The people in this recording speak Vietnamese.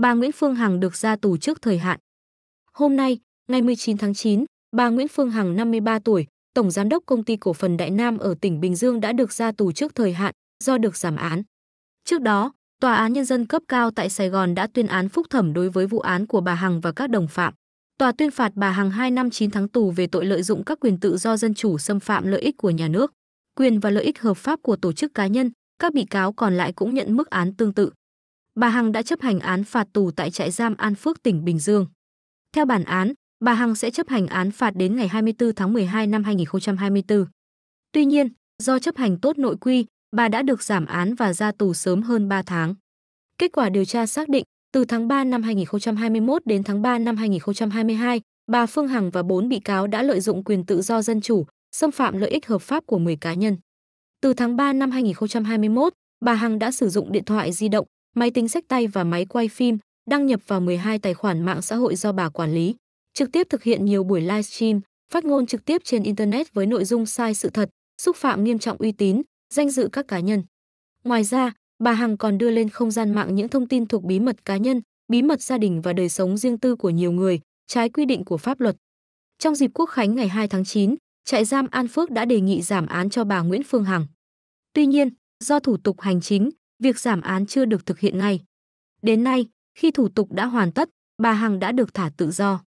bà Nguyễn Phương Hằng được ra tù trước thời hạn. Hôm nay, ngày 19 tháng 9, bà Nguyễn Phương Hằng 53 tuổi, tổng giám đốc công ty cổ phần Đại Nam ở tỉnh Bình Dương đã được ra tù trước thời hạn do được giảm án. Trước đó, Tòa án Nhân dân cấp cao tại Sài Gòn đã tuyên án phúc thẩm đối với vụ án của bà Hằng và các đồng phạm. Tòa tuyên phạt bà Hằng 2 năm 9 tháng tù về tội lợi dụng các quyền tự do dân chủ xâm phạm lợi ích của nhà nước, quyền và lợi ích hợp pháp của tổ chức cá nhân. Các bị cáo còn lại cũng nhận mức án tương tự bà Hằng đã chấp hành án phạt tù tại trại giam An Phước, tỉnh Bình Dương. Theo bản án, bà Hằng sẽ chấp hành án phạt đến ngày 24 tháng 12 năm 2024. Tuy nhiên, do chấp hành tốt nội quy, bà đã được giảm án và ra tù sớm hơn 3 tháng. Kết quả điều tra xác định, từ tháng 3 năm 2021 đến tháng 3 năm 2022, bà Phương Hằng và 4 bị cáo đã lợi dụng quyền tự do dân chủ, xâm phạm lợi ích hợp pháp của 10 cá nhân. Từ tháng 3 năm 2021, bà Hằng đã sử dụng điện thoại di động, máy tính sách tay và máy quay phim, đăng nhập vào 12 tài khoản mạng xã hội do bà quản lý, trực tiếp thực hiện nhiều buổi livestream, phát ngôn trực tiếp trên Internet với nội dung sai sự thật, xúc phạm nghiêm trọng uy tín, danh dự các cá nhân. Ngoài ra, bà Hằng còn đưa lên không gian mạng những thông tin thuộc bí mật cá nhân, bí mật gia đình và đời sống riêng tư của nhiều người, trái quy định của pháp luật. Trong dịp quốc khánh ngày 2 tháng 9, trại giam An Phước đã đề nghị giảm án cho bà Nguyễn Phương Hằng. Tuy nhiên, do thủ tục hành chính, việc giảm án chưa được thực hiện ngay. Đến nay, khi thủ tục đã hoàn tất, bà Hằng đã được thả tự do.